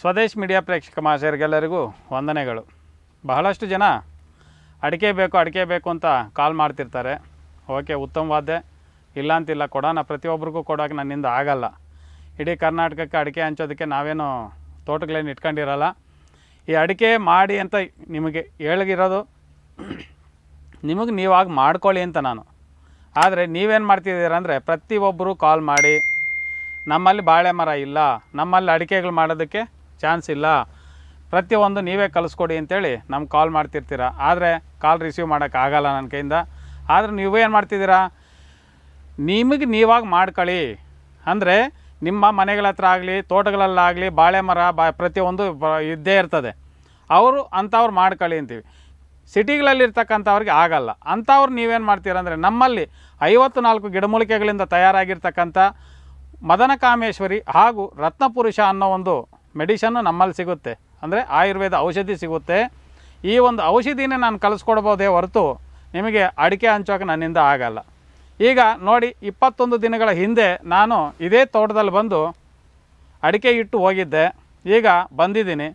Swadesh media ಪ್ರೇಕ್ಷಕ ಮಹಾಶಯರಿಗೆಲ್ಲರಿಗೂ ವಂದನೆಗಳು ಬಹಳಷ್ಟು ಜನ ಅಡಿಕೆ ಬೇಕು ಅಡಿಕೆ ಬೇಕು ಅಂತ ಕಾಲ್ ಮಾಡ್ತಿರ್ತಾರೆ ಓಕೆ ಉತ್ತಮವಾದ್ದೆ ಇಲ್ಲ ಅಂತಿಲ್ಲ ಕೊಡೋಣ ಪ್ರತಿಯೊಬ್ಬರಿಗೂ ಕೊಡೋಕೆ ನನ್ನಿಂದ ಆಗಲ್ಲ ಇಡೀ ಕರ್ನಾಟಕಕ್ಕೆ ಅಡಿಕೆ ಹಂಚೋದಕ್ಕೆ ನಾವೇನು ತೋಟಗಳೇನು ಇಟ್ಕೊಂಡಿರಲ್ಲ ಈ ಅಡಿಕೆ ಮಾಡಿ ಅಂತ ನಿಮಗೆ ಹೇಳಿರೋದು ನಿಮಗೆ ನೀವಾಗ ಮಾಡ್ಕೊಳ್ಳಿ ಅಂತ ನಾನು ಆದರೆ ನೀವೇನು ಮಾಡ್ತಿದ್ದೀರಂದರೆ ಪ್ರತಿಯೊಬ್ಬರು ಕಾಲ್ ಮಾಡಿ ನಮ್ಮಲ್ಲಿ ಬಾಳೆ ಮರ ಇಲ್ಲ ನಮ್ಮಲ್ಲಿ ಅಡಿಕೆಗಳು ಮಾಡೋದಕ್ಕೆ ಚಾನ್ಸ್ ಇಲ್ಲ ಪ್ರತಿಯೊಂದು ನೀವೇ ಕಲಿಸ್ಕೊಡಿ ಅಂತೇಳಿ ನಮ್ಗೆ ಕಾಲ್ ಮಾಡ್ತಿರ್ತೀರ ಆದರೆ ಕಾಲ್ ರಿಸೀವ್ ಮಾಡೋಕ್ಕಾಗಲ್ಲ ನನ್ನ ಕೈಯಿಂದ ಆದರೆ ನೀವೇನು ಮಾಡ್ತಿದ್ದೀರಾ ನಿಮಗೆ ನೀವಾಗಿ ಮಾಡ್ಕೊಳ್ಳಿ ಅಂದರೆ ನಿಮ್ಮ ಮನೆಗಳ ಹತ್ರ ಆಗಲಿ ತೋಟಗಳಲ್ಲಾಗಲಿ ಬಾಳೆ ಮರ ಬಾ ಪ್ರತಿಯೊಂದು ಇದ್ದೇ ಇರ್ತದೆ ಅವರು ಅಂಥವ್ರು ಮಾಡ್ಕೊಳ್ಳಿ ಅಂತೀವಿ ಸಿಟಿಗಳಲ್ಲಿರ್ತಕ್ಕಂಥವ್ರಿಗೆ ಆಗಲ್ಲ ಅಂಥವ್ರು ನೀವೇನು ಮಾಡ್ತೀರ ಅಂದರೆ ನಮ್ಮಲ್ಲಿ ಐವತ್ತು ನಾಲ್ಕು ಗಿಡಮೂಲಿಕೆಗಳಿಂದ ತಯಾರಾಗಿರ್ತಕ್ಕಂಥ ಮದನಕಾಮೇಶ್ವರಿ ಹಾಗೂ ರತ್ನಪುರುಷ ಅನ್ನೋ ಒಂದು ಮೆಡಿಷನ್ನು ನಮ್ಮಲ್ಲಿ ಸಿಗುತ್ತೆ ಅಂದರೆ ಆಯುರ್ವೇದ ಔಷಧಿ ಸಿಗುತ್ತೆ ಈ ಒಂದು ಔಷಧಿನೇ ನಾನು ಕಲಿಸ್ಕೊಡ್ಬೋದೇ ಹೊರತು ನಿಮಗೆ ಅಡಿಕೆ ಹಂಚೋಕೆ ನನ್ನಿಂದ ಆಗಲ್ಲ ಈಗ ನೋಡಿ ಇಪ್ಪತ್ತೊಂದು ದಿನಗಳ ಹಿಂದೆ ನಾನು ಇದೇ ತೋಟದಲ್ಲಿ ಬಂದು ಅಡಿಕೆ ಇಟ್ಟು ಹೋಗಿದ್ದೆ ಈಗ ಬಂದಿದ್ದೀನಿ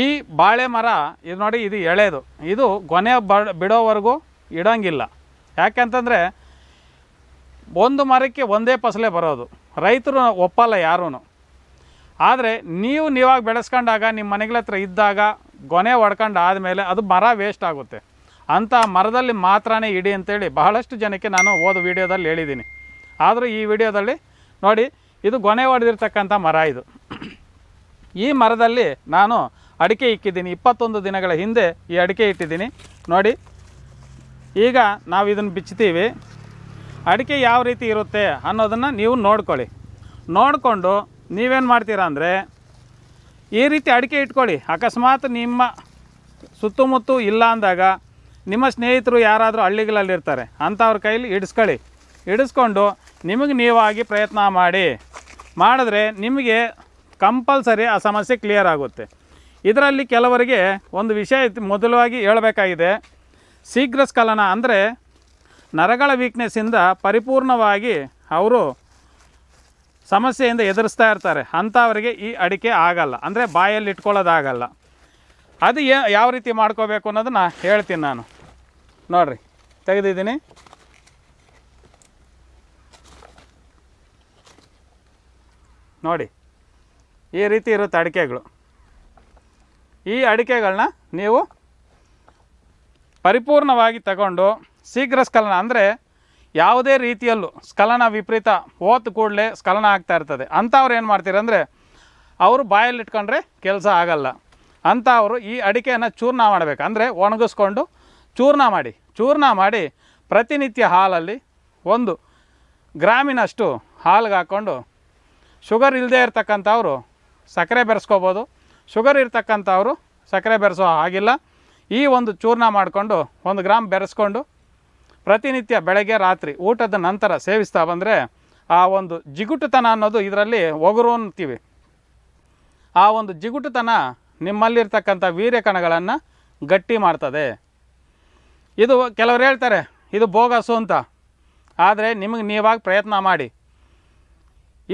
ಈ ಬಾಳೆ ಮರ ಇದು ನೋಡಿ ಇದು ಎಳೆದು ಇದು ಗೊನೆ ಬಿಡೋವರೆಗೂ ಇಡೋಂಗಿಲ್ಲ ಯಾಕೆಂತಂದರೆ ಒಂದು ಮರಕ್ಕೆ ಒಂದೇ ಫಸಲೇ ಬರೋದು ರೈತರು ಒಪ್ಪಲ್ಲ ಯಾರೂ ಆದರೆ ನೀವು ನೀವಾಗ ಬೆಳೆಸ್ಕೊಂಡಾಗ ನಿಮ್ಮ ಮನೆಗಳ ಹತ್ರ ಇದ್ದಾಗ ಗೊನೆ ಹೊಡ್ಕೊಂಡು ಆದಮೇಲೆ ಅದು ಮರ ವೇಸ್ಟ್ ಆಗುತ್ತೆ ಅಂಥ ಮರದಲ್ಲಿ ಮಾತ್ರನೇ ಇಡಿ ಅಂತೇಳಿ ಬಹಳಷ್ಟು ಜನಕ್ಕೆ ನಾನು ಓದ ವಿಡಿಯೋದಲ್ಲಿ ಹೇಳಿದ್ದೀನಿ ಆದರೂ ಈ ವಿಡಿಯೋದಲ್ಲಿ ನೋಡಿ ಇದು ಗೊನೆ ಹೊಡೆದಿರ್ತಕ್ಕಂಥ ಮರ ಇದು ಈ ಮರದಲ್ಲಿ ನಾನು ಅಡಿಕೆ ಇಕ್ಕಿದ್ದೀನಿ ಇಪ್ಪತ್ತೊಂದು ದಿನಗಳ ಹಿಂದೆ ಈ ಅಡಿಕೆ ಇಟ್ಟಿದ್ದೀನಿ ನೋಡಿ ಈಗ ನಾವು ಇದನ್ನು ಬಿಚ್ಚುತ್ತೀವಿ ಅಡಿಕೆ ಯಾವ ರೀತಿ ಇರುತ್ತೆ ಅನ್ನೋದನ್ನು ನೀವು ನೋಡ್ಕೊಳ್ಳಿ ನೋಡಿಕೊಂಡು ನೀವೇನು ಮಾಡ್ತೀರಾ ಅಂದರೆ ಈ ರೀತಿ ಅಡಿಕೆ ಇಟ್ಕೊಳ್ಳಿ ಅಕಸ್ಮಾತ್ ನಿಮ್ಮ ಸುತ್ತಮುತ್ತು ಇಲ್ಲ ಅಂದಾಗ ನಿಮ್ಮ ಸ್ನೇಹಿತರು ಯಾರಾದರೂ ಹಳ್ಳಿಗಳಲ್ಲಿರ್ತಾರೆ ಅಂಥವ್ರ ಕೈಲಿ ಹಿಡಿಸ್ಕೊಳ್ಳಿ ಹಿಡಿಸ್ಕೊಂಡು ನಿಮಗೆ ನೀವಾಗಿ ಪ್ರಯತ್ನ ಮಾಡಿ ಮಾಡಿದ್ರೆ ನಿಮಗೆ ಕಂಪಲ್ಸರಿ ಆ ಸಮಸ್ಯೆ ಕ್ಲಿಯರ್ ಆಗುತ್ತೆ ಇದರಲ್ಲಿ ಕೆಲವರಿಗೆ ಒಂದು ವಿಷಯ ಮೊದಲವಾಗಿ ಹೇಳಬೇಕಾಗಿದೆ ಶೀಘ್ರ ಸ್ಖಲನ ಅಂದರೆ ನರಗಳ ವೀಕ್ನೆಸ್ಸಿಂದ ಪರಿಪೂರ್ಣವಾಗಿ ಅವರು ಸಮಸ್ಯೆಯಿಂದ ಎದುರಿಸ್ತಾ ಇರ್ತಾರೆ ಅಂಥವರಿಗೆ ಈ ಅಡಿಕೆ ಆಗಲ್ಲ ಅಂದರೆ ಬಾಯಲ್ಲಿ ಇಟ್ಕೊಳ್ಳೋದಾಗಲ್ಲ ಅದು ಯಾವ ರೀತಿ ಮಾಡ್ಕೋಬೇಕು ಅನ್ನೋದನ್ನ ಹೇಳ್ತೀನಿ ನಾನು ನೋಡಿರಿ ತೆಗೆದಿದ್ದೀನಿ ನೋಡಿ ಈ ರೀತಿ ಇರುತ್ತೆ ಅಡಿಕೆಗಳು ಈ ಅಡಿಕೆಗಳನ್ನ ನೀವು ಪರಿಪೂರ್ಣವಾಗಿ ತಗೊಂಡು ಸ್ಕಲನ ಅಂದರೆ ಯಾವುದೇ ರೀತಿಯಲ್ಲೂ ಸ್ಖಲನ ವಿಪರೀತ ಓತ್ ಕೂಡಲೇ ಸ್ಖಲನ ಆಗ್ತಾ ಇರ್ತದೆ ಅಂಥವ್ರು ಏನು ಮಾಡ್ತೀರಂದರೆ ಅವರು ಬಾಯಲ್ಲಿಟ್ಕೊಂಡ್ರೆ ಕೆಲಸ ಆಗಲ್ಲ ಅಂಥವರು ಈ ಅಡಿಕೆಯನ್ನು ಚೂರ್ಣ ಮಾಡಬೇಕು ಅಂದರೆ ಒಣಗಿಸ್ಕೊಂಡು ಚೂರ್ಣ ಮಾಡಿ ಚೂರ್ಣ ಮಾಡಿ ಪ್ರತಿನಿತ್ಯ ಹಾಲಲ್ಲಿ ಒಂದು ಗ್ರಾಮಿನಷ್ಟು ಹಾಲಿಗೆ ಹಾಕ್ಕೊಂಡು ಶುಗರ್ ಇಲ್ಲದೆ ಇರ್ತಕ್ಕಂಥವ್ರು ಸಕ್ಕರೆ ಬೆರೆಸ್ಕೋಬೋದು ಶುಗರ್ ಇರ್ತಕ್ಕಂಥವ್ರು ಸಕ್ಕರೆ ಬೆರೆಸೋ ಆಗಿಲ್ಲ ಈ ಒಂದು ಚೂರ್ಣ ಮಾಡಿಕೊಂಡು ಒಂದು ಗ್ರಾಮ್ ಬೆರೆಸ್ಕೊಂಡು ಪ್ರತಿನಿತ್ಯ ಬೆಳಗ್ಗೆ ರಾತ್ರಿ ಊಟದ ನಂತರ ಸೇವಿಸ್ತಾ ಬಂದರೆ ಆ ಒಂದು ಜಿಗುಟುತನ ಅನ್ನೋದು ಇದರಲ್ಲಿ ಒಗರು ಅಂತೀವಿ ಆ ಒಂದು ಜಿಗುಟುತನ ನಿಮ್ಮಲ್ಲಿರ್ತಕ್ಕಂಥ ವೀರ್ಯ ಕಣಗಳನ್ನು ಗಟ್ಟಿ ಮಾಡ್ತದೆ ಇದು ಕೆಲವರು ಹೇಳ್ತಾರೆ ಇದು ಬೋಗಸು ಅಂತ ಆದರೆ ನಿಮಗೆ ನೀವಾಗಿ ಪ್ರಯತ್ನ ಮಾಡಿ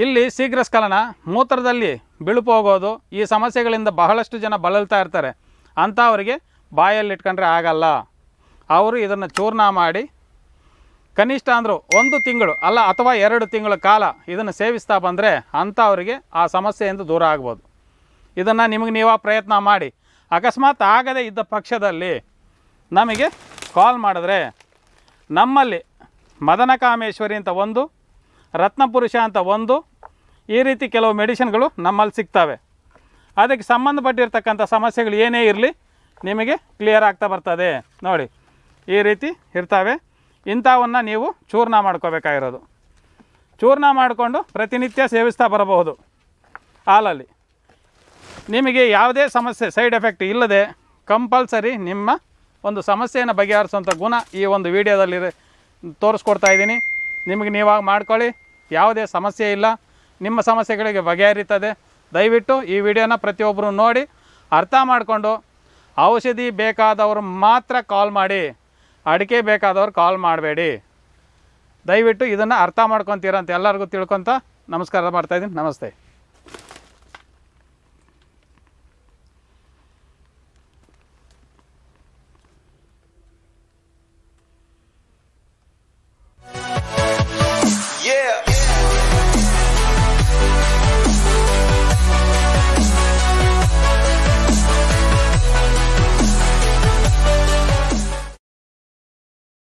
ಇಲ್ಲಿ ಶೀಘ್ರ ಸ್ಖಲನ ಮೂತ್ರದಲ್ಲಿ ಬಿಳುಪು ಹೋಗೋದು ಈ ಸಮಸ್ಯೆಗಳಿಂದ ಬಹಳಷ್ಟು ಜನ ಬಳಲ್ತಾ ಇರ್ತಾರೆ ಅಂಥವರಿಗೆ ಬಾಯಲ್ಲಿ ಇಟ್ಕೊಂಡ್ರೆ ಆಗಲ್ಲ ಅವರು ಇದನ್ನು ಚೂರ್ಣ ಮಾಡಿ ಕನಿಷ್ಠ ಅಂದರು ಒಂದು ತಿಂಗಳು ಅಲ್ಲ ಅಥವಾ ಎರಡು ತಿಂಗಳ ಕಾಲ ಇದನ್ನು ಸೇವಿಸ್ತಾ ಬಂದರೆ ಅಂಥವರಿಗೆ ಆ ಸಮಸ್ಯೆಯಿಂದ ದೂರ ಆಗ್ಬೋದು ಇದನ್ನು ನಿಮಗೆ ನೀವು ಪ್ರಯತ್ನ ಮಾಡಿ ಅಕಸ್ಮಾತ್ ಆಗದೇ ಇದ್ದ ಪಕ್ಷದಲ್ಲಿ ನಮಗೆ ಕಾಲ್ ಮಾಡಿದ್ರೆ ನಮ್ಮಲ್ಲಿ ಮದನ ಕಾಮೇಶ್ವರಿ ಅಂತ ಒಂದು ರತ್ನಪುರುಷ ಅಂತ ಒಂದು ಈ ರೀತಿ ಕೆಲವು ಮೆಡಿಷನ್ಗಳು ನಮ್ಮಲ್ಲಿ ಸಿಗ್ತವೆ ಅದಕ್ಕೆ ಸಂಬಂಧಪಟ್ಟಿರ್ತಕ್ಕಂಥ ಸಮಸ್ಯೆಗಳು ಏನೇ ಇರಲಿ ನಿಮಗೆ ಕ್ಲಿಯರ್ ಆಗ್ತಾ ಬರ್ತದೆ ನೋಡಿ ಈ ರೀತಿ ಇರ್ತವೆ ಇಂಥವನ್ನು ನೀವು ಚೂರ್ಣ ಮಾಡ್ಕೋಬೇಕಾಗಿರೋದು ಚೂರ್ಣ ಮಾಡಿಕೊಂಡು ಪ್ರತಿನಿತ್ಯ ಸೇವಿಸ್ತಾ ಬರಬಹುದು ಹಾಲಲ್ಲಿ ನಿಮಗೆ ಯಾವುದೇ ಸಮಸ್ಯೆ ಸೈಡ್ ಎಫೆಕ್ಟ್ ಇಲ್ಲದೆ ಕಂಪಲ್ಸರಿ ನಿಮ್ಮ ಒಂದು ಸಮಸ್ಯೆಯನ್ನು ಬಗೆಹರಿಸುವಂಥ ಗುಣ ಈ ಒಂದು ವಿಡಿಯೋದಲ್ಲಿ ತೋರಿಸ್ಕೊಡ್ತಾ ಇದ್ದೀನಿ ನಿಮಗೆ ನೀವಾಗ ಮಾಡ್ಕೊಳ್ಳಿ ಯಾವುದೇ ಸಮಸ್ಯೆ ಇಲ್ಲ ನಿಮ್ಮ ಸಮಸ್ಯೆಗಳಿಗೆ ಬಗೆಹರಿತದೆ ದಯವಿಟ್ಟು ಈ ವಿಡಿಯೋನ ಪ್ರತಿಯೊಬ್ಬರು ನೋಡಿ ಅರ್ಥ ಮಾಡಿಕೊಂಡು ಔಷಧಿ ಬೇಕಾದವರು ಮಾತ್ರ ಕಾಲ್ ಮಾಡಿ ಅಡಿಕೆ ಬೇಕಾದವ್ರು ಕಾಲ್ ಮಾಡಬೇಡಿ ದಯವಿಟ್ಟು ಇದನ್ನು ಅರ್ಥ ಮಾಡ್ಕೊತೀರ ಅಂತ ಎಲ್ಲರಿಗೂ ತಿಳ್ಕೊತ ನಮಸ್ಕಾರ ಮಾಡ್ತಾಯಿದ್ದೀನಿ ನಮಸ್ತೆ